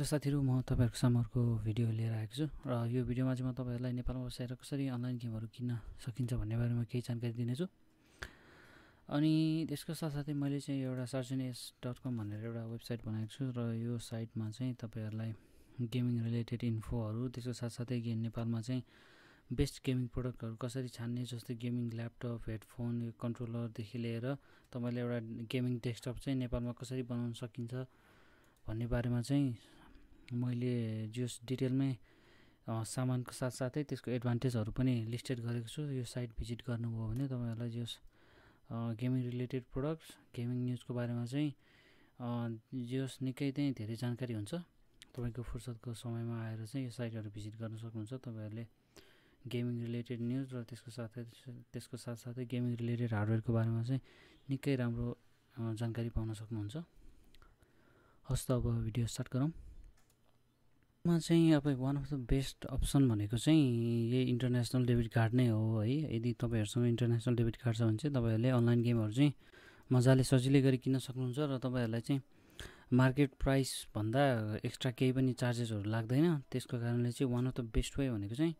hello साथीहरू म तपाईँहरूको समरको भिडियो लिएर आएको छु र यो भिडियोमा चाहिँ म तपाईँहरूलाई नेपालमा बसेर कसरी अनलाइन गेमहरू किन्न सकिन्छ भन्ने बारेमा केही जानकारी दिनेछु अनि त्यसको साथसाथै मैले चाहिँ एउटा सर्जनेस डट कम भनेर एउटा वेबसाइट बनाएको छु र यो साइटमा चाहिँ तपाईँहरूलाई गेमिङ रिलेटेड इन्फोहरू त्यसको साथसाथै गेम नेपालमा चाहिँ बेस्ट गेमिङ प्रडक्टहरू कसरी छान्ने जस्तै गेमिङ ल्यापटप हेडफोन कन्ट्रोलरदेखि लिएर तपाईँले एउटा गेमिङ डेस्कटप चाहिँ नेपालमा कसरी बनाउन सकिन्छ भन्ने बारेमा चाहिँ मैले जियोस डिटेलमै सामानको साथसाथै त्यसको एडभान्टेजहरू पनि लिस्टेड गरेको छु यो साइट भिजिट गर्नुभयो भने तपाईँहरूलाई जियोस गेमिङ रिलेटेड प्रोडक्ट्स गेमिङ न्युजको बारेमा चाहिँ जियोस निकै त्यही धेरै जानकारी हुन्छ तपाईँको फुर्सदको समयमा आएर चाहिँ यो साइटहरू भिजिट गर्न सक्नुहुन्छ तपाईँहरूले गेमिङ रिलेटेड न्युज र त्यसको साथै त्यसको साथसाथै गेमिङ रिलेटेड हार्डवेयरको बारेमा चाहिँ निकै राम्रो जानकारी पाउन सक्नुहुन्छ हस् त अब भिडियो स्टार्ट गरौँ मा चाहिँ अब one of the best option भनेको चाहिँ यही इन्टरनेसनल डेबिट कार्ड नै हो है यदि तपाईँहरूसँग इन्टरनेसनल डेबिट कार्ड छ भने चाहिँ तपाईँहरूले अनलाइन गेमहरू चाहिँ मजाले सजिलै गरी किन्न सक्नुहुन्छ र तपाईँहरूलाई चाहिँ मार्केट प्राइसभन्दा एक्स्ट्रा केही पनि चार्जेसहरू लाग्दैन त्यसको कारणले चाहिँ one of the best way भनेको चाहिँ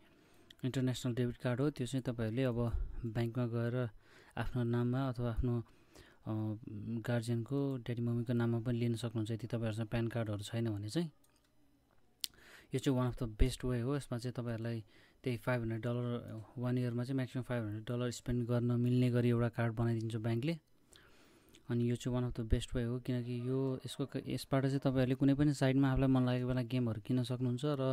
इन्टरनेसनल डेबिट कार्ड हो त्यो चाहिँ तपाईँहरूले अब ब्याङ्कमा गएर आफ्नो नाममा अथवा आफ्नो गार्जियनको ड्याडी मम्मीको नाममा पनि लिन सक्नुहुन्छ यदि तपाईँहरूसँग प्यान कार्डहरू छैन भने चाहिँ यो चाहिँ one of the best way हो यसमा चाहिँ तपाईँहरूलाई त्यही फाइभ हन्ड्रेड डलर वान इयरमा चाहिँ maximum five hundred dollar spend गर्न मिल्ने गरी एउटा कार्ड बनाइदिन्छ ब्याङ्कले अनि यो चाहिँ one of the best way हो किनकि यो यसको यसबाट चाहिँ तपाईँहरूले कुनै पनि साइडमा आफूलाई मन लागेको बेला गेमहरू किन्न सक्नुहुन्छ र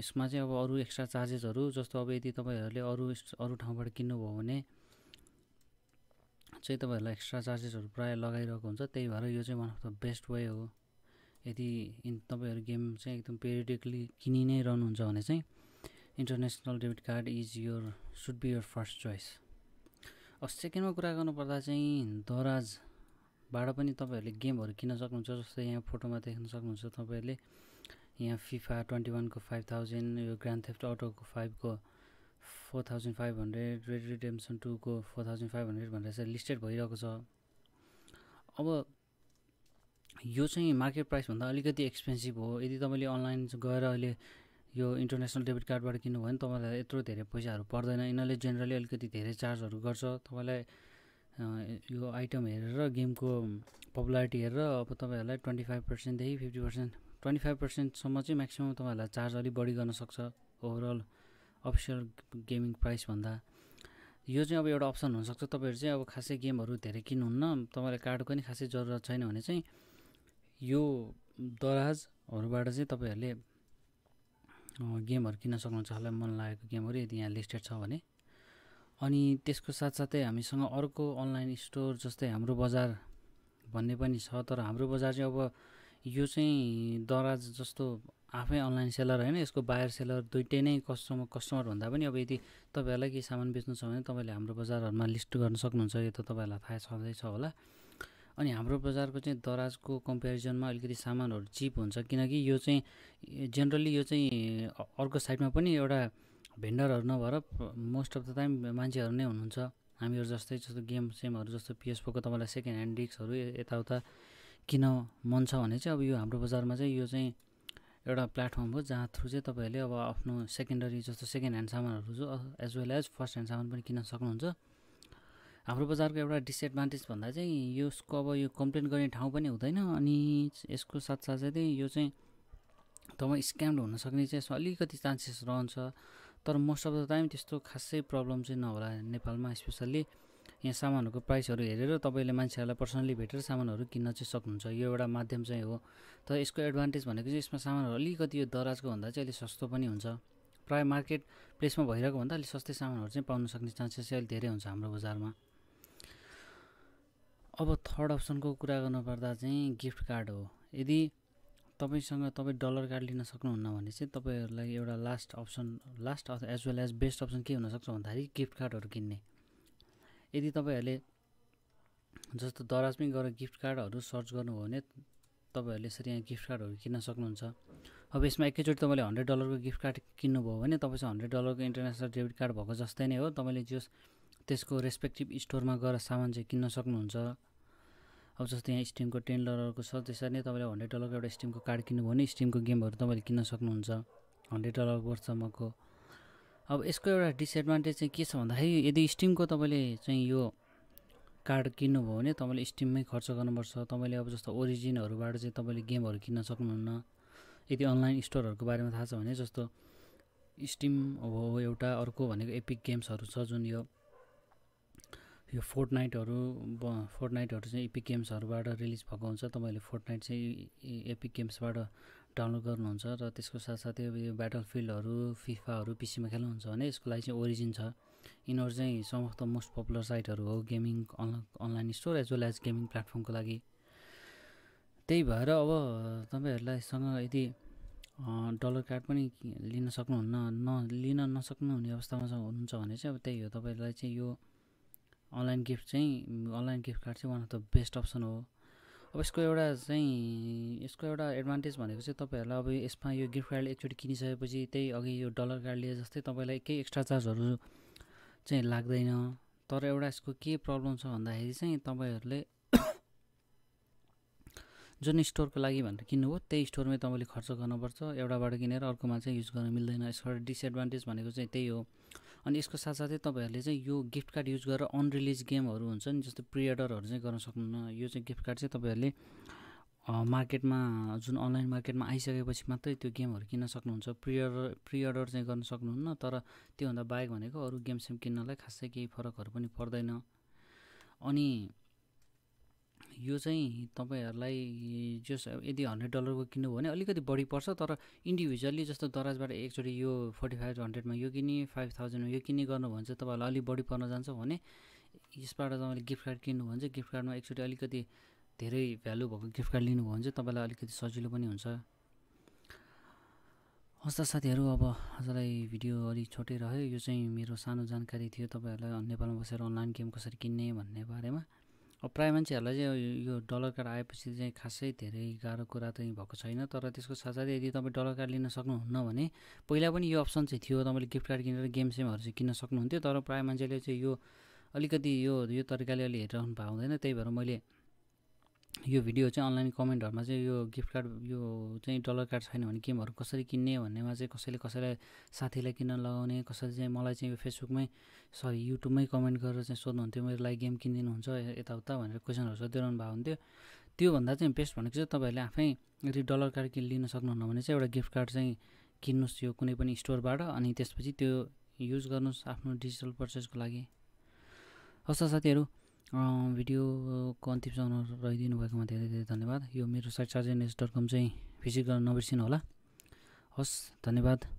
यसमा चाहिँ अब अरू एक्स्ट्रा चार्जेसहरू जस्तो अब यदि तपाईँहरूले अरू अरू ठाउँबाट किन्नुभयो भने चाहिँ तपाईँहरूलाई एक्स्ट्रा चार्जेसहरू प्रायः लगाइरहेको हुन्छ त्यही भएर यो चाहिँ one of the best way हो यदि तपाईँहरू गेम चाहिँ एकदम पेरिडिकली किनि नै रहनुहुन्छ भने चाहिँ international debit card is your should be your first choice अब सेकेन्डमा कुरा गर्नुपर्दा चाहिँ दराजबाट पनि तपाईँहरूले गेमहरू किन्न सक्नुहुन्छ जस्तै यहाँ फोटोमा देख्न सक्नुहुन्छ तपाईँहरूले यहाँ फिफा ट्वेन्टी वानको फाइभ थाउजन्ड यो ग्रान्ड थेफ्ट अटोको फाइभको four thousand five hundred red redemption टूको फोर थाउजन्ड फाइभ हन्ड्रेड भनेर चाहिँ लिस्टेड भइरहेको छ अब यो चाहिँ मार्केट प्राइसभन्दा अलिकति एक्सपेन्सिभ हो यदि तपाईँले अनलाइन गएर अहिले यो इन्टरनेसनल डेबिट कार्डबाट किन्नुभयो भने तपाईँलाई यत्रो धेरै पैसाहरू पर्दैन यिनीहरूले जेनरली अलिकति धेरै चार्जहरू गर्छ तपाईँलाई यो आइटम हेरेर गेमको पपुलारिटी हेरेर अब तपाईँहरूलाई ट्वेन्टी फाइभ पर्सेन्टदेखि फिफ्टी पर्सेन्ट ट्वेन्टी फाइभ पर्सेन्टसम्म चाहिँ म्याक्सिमम् तपाईँहरूलाई चार्ज अलिक बढी गर्न सक्छ ओभरअल अफिसियल गेमिङ प्राइसभन्दा यो चाहिँ अब एउटा अप्सन हुनसक्छ तपाईँहरू चाहिँ अब खासै गेमहरू धेरै किन्नुहुन्न तपाईँलाई कार्डको नि खासै जरुरत छैन भने चाहिँ यो दराजहरूबाट चाहिँ तपाईँहरूले गेमहरू किन्न सक्नुहुन्छ होला मन लागेको गेमहरू यदि यहाँ लिस्टेड छ भने अनि त्यसको साथसाथै हामीसँग अर्को अनलाइन स्टोर जस्तै हाम्रो बजार भन्ने पनि छ तर हाम्रो बजार चाहिँ अब यो चाहिँ दराज जस्तो आफै अनलाइन सेलर होइन यसको बायर सेलर दुइटै नै कस्टमर कस्टमर भन्दा पनि अब यदि तपाईँहरूलाई केही सामान बेच्नु छ भने तपाईँले हाम्रो बजारहरूमा लिस्ट गर्न सक्नुहुन्छ यो त तपाईँहरूलाई थाहा छँदैछ होला अनि हाम्रो बजारको चाहिँ दराजको कम्पेरिजनमा अलिकति सामानहरू चिप हुन्छ किनकि यो चाहिँ जेनरली यो चाहिँ अर्को साइडमा पनि एउटा भेन्डरहरू नभएर मोस्ट अफ द टाइम मान्छेहरू नै हुनुहुन्छ हामीहरू जस्तै जस्तो गेम सेमहरू जस्तो पिएसपोको तपाईँलाई सेकेन्ड ह्यान्ड डिस्कहरू यताउता किन मन छ भने चाहिँ अब यो हाम्रो बजारमा चाहिँ यो चाहिँ एउटा प्लेटफर्म हो जहाँ थ्रु चाहिँ तपाईँहरूले अब आफ्नो सेकेन्डरी जस्तो सेकेन्ड ह्यान्ड सामानहरू as well as first hand सामान पनि किन्न सक्नुहुन्छ हाम्रो बजारको एउटा डिसएडभान्टेज भन्दा चाहिँ यसको अब यो कम्प्लेन गर्ने ठाउँ पनि हुँदैन अनि यसको साथसाथै यो चाहिँ तपाईँ स्क्याम्ड सक्ने चाहिँ यसमा अलिकति चान्सेस रहन्छ तर मोस्ट अफ द टाइम त्यस्तो खासै प्रब्लम चाहिँ नहोला नेपालमा स्पेसल्ली यहाँ सामानहरूको प्राइसहरू हेरेर तपाईँले मान्छेहरूलाई पर्सनली भेटेर सामानहरू किन्न चाहिँ सक्नुहुन्छ यो एउटा माध्यम चाहिँ हो तर यसको एडभान्टेज भनेको चाहिँ यसमा सामानहरू अलिकति यो दराजको भन्दा चाहिँ अलिक सस्तो पनि हुन्छ प्रायः मार्केट प्लेसमा भइरहेको भन्दा अलिक सस्तै सामानहरू चाहिँ पाउन सक्ने चान्सेस चाहिँ अलिक धेरै हुन्छ हाम्रो बजारमा अब थर्ड अप्सनको कुरा गर्नुपर्दा चाहिँ गिफ्ट कार्ड हो यदि तपाईँसँग तपाईँ डलर कार्ड लिन सक्नुहुन्न भने चाहिँ तपाईँहरूलाई एउटा last option last as well as best option के हुनसक्छ भन्दाखेरि गिफ्ट कार्डहरू किन्ने यदि तपाईँहरूले जस्तो दराजमै गएर गिफ्ट कार्डहरू सर्च गर्नुभयो भने तपाईँहरूले यसरी यहाँ गिफ्ट कार्डहरू किन्न सक्नुहुन्छ अब यसमा एकैचोटि तपाईँले हन्ड्रेड डलरको गिफ्ट कार्ड किन्नुभयो भने तपाईँसँग हन्ड्रेड डलरको इन्टरनेसनल डेबिट कार्ड भएको जस्तै नै हो तपाईँले जस त्यसको रेस्पेक्टिभ स्टोरमा गएर सामान चाहिँ किन्न सक्नुहुन्छ अब जस्तो यहाँ स्टिमको टेन डलरको छ त्यसरी नै तपाईँले हन्ड्रेड डलरको एउटा स्टिमको कार्ड किन्नुभयो भने स्टिमको गेमहरू तपाईँले किन्न सक्नुहुन्छ हन्ड्रेड डलर वर्षसम्मको अब यसको एउटा डिसएडभान्टेज चाहिँ के छ भन्दाखेरि यदि स्टिमको तपाईँले चाहिँ यो कार्ड किन्नुभयो भने तपाईँले स्टिममै खर्च गर्नुपर्छ तपाईँले अब जस्तो ओरिजिनहरूबाट चाहिँ तपाईँले गेमहरू किन्न सक्नुहुन्न यदि अनलाइन स्टोरहरूको बारेमा थाहा छ भने जस्तो स्टिम हो एउटा अर्को भनेको एपिक गेम्सहरू छ जुन यो यो फोर्ट नाइटहरू फोर्ट नाइटहरू चाहिँ इपिक गेम्सहरूबाट रिलिज भएको हुन्छ तपाईँहरूले फोर्ट नाइट चाहिँ एपिक गेम्सबाट डाउनलोड गर्नुहुन्छ र त्यसको साथसाथै अब यो ब्याटल फिल्डहरू फिफाहरू पिसीमा खेल्नुहुन्छ भने यसको लागि चाहिँ ओरिजिन छ यिनीहरू चाहिँ some of the most popular साइटहरू हो gaming online store as well as gaming प्लेटफर्मको लागि त्यही भएर अब तपाईँहरूलाईसँग यदि डलर कार्ड पनि लिन सक्नुहुन्न न लिन नसक्नुहुने अवस्थामा हुनुहुन्छ भने चाहिँ अब त्यही हो तपाईँलाई चाहिँ यो अनलाइन गिफ्ट चाहिँ अनलाइन गिफ्ट कार्ड चाहिँ one of the best option हो अब यसको एउटा चाहिँ यसको एउटा एडभान्टेज भनेको चाहिँ तपाईँहरूलाई अब यसमा यो गिफ्ट कार्ड एकचोटि किनिसकेपछि त्यही अघि यो डलर कार्ड लिए जस्तै तपाईँलाई केही एक्स्ट्रा चार्जहरू चाहिँ लाग्दैन तर एउटा यसको के प्रब्लम छ भन्दाखेरि चाहिँ तपाईँहरूले जुन स्टोरको लागि भनेर किन्नुभयो त्यही स्टोरमै तपाईँले खर्च गर्नुपर्छ एउटाबाट किनेर अर्कोमा चाहिँ युज गर्न मिल्दैन यसको डिसएडभान्टेज भनेको चाहिँ त्यही हो अनि यसको साथसाथै तपाईँहरूले चाहिँ यो गिफ्ट कार्ड युज गरेर अनरिलिज गेमहरू हुन्छ नि जस्तै प्रिअर्डरहरू चाहिँ गर्न सक्नुहुन्न यो चाहिँ गिफ्ट कार्ड चाहिँ तपाईँहरूले मार्केटमा जुन अनलाइन मार्केटमा आइसकेपछि मात्रै त्यो गेमहरू किन्न सक्नुहुन्छ प्रिअर्डर प्रिअर्डर चाहिँ गर्न सक्नुहुन्न तर त्योभन्दा बाहेक भनेको अरू गेमसेम किन्नलाई खासै केही फरकहरू पनि पर्दैन अनि यो चाहिँ तपाईँहरूलाई जस यदि हन्ड्रेड डलरको किन्नुभयो भने अलिकति बढी पर्छ तर इन्डिभिजुअली जस्तो दराजबाट एकचोटि यो फोर्टी फाइभ हन्ड्रेडमा यो किने फाइभ थाउजन्डमा यो किन्ने गर्नुभयो भने चाहिँ तपाईँहरूलाई अलिक बढी पर्न जान्छ भने यसबाट तपाईँले गिफ्ट कार्ड किन्नुभयो भने चाहिँ गिफ्ट कार्डमा एकचोटि अलिकति धेरै भ्यालु भएको गिफ्ट कार्ड लिनुभयो भने चाहिँ तपाईँलाई अलिकति सजिलो पनि हुन्छ हस् साथीहरू अब आजलाई भिडियो अलिक छोटै रह्यो यो चाहिँ मेरो सानो जानकारी थियो तपाईँहरूलाई नेपालमा बसेर अनलाइन गेम कसरी किन्ने भन्ने बारेमा अब प्रायः मान्छेहरूलाई चाहिँ यो डलर कार्ड आएपछि चाहिँ खासै धेरै गाह्रो कुरा त भएको छैन तर त्यसको साथसाथै यदि तपाईँ डलर कार्ड लिन सक्नुहुन्न भने पहिला पनि यो अप्सन चाहिँ थियो तपाईँले गिफ्ट कार्ड किनेर गेम सेमहरू चाहिँ किन्न सक्नुहुन्थ्यो तर प्रायः मान्छेले चाहिँ यो अलिकति यो यो तरिकाले अलि हेरिरहनु भएको हुँदैन त्यही भएर मैले यो भिडियो चाहिँ अनलाइन कमेन्टहरूमा चाहिँ यो गिफ्ट कार्ड यो चाहिँ डलर कार्ड छैन भने गेमहरू कसरी किन्ने भन्नेमा चाहिँ कसैले कसैलाई साथीलाई किन्न लगाउने कसैले चाहिँ मलाई चाहिँ यो फेसबुकमै सरी युट्युबमै कमेन्ट गरेर चाहिँ सोध्नुहुन्थ्यो मेरो लागि गेम किनिदिनुहुन्छ यताउता भनेर क्वेसनहरू सोधिरहनु भएको हुन्थ्यो त्योभन्दा चाहिँ बेस्ट भनेको चाहिँ तपाईँहरूले आफै यदि डलर कार्ड किन लिन सक्नुहुन्न भने चाहिँ एउटा गिफ्ट कार्ड चाहिँ किन्नुहोस् यो कुनै पनि स्टोरबाट अनि त्यसपछि त्यो युज गर्नुहोस् आफ्नो डिजिटल पर्चेसको लागि हस् साथीहरू भिडियोको अन्तिमसम्म रहिदिनु भएकोमा धेरै धेरै धन्यवाद यो मेरो साइट सार्जेन्स डट कम चाहिँ भिजिट गर्न नबिर्सिनु होला हस् धन्यवाद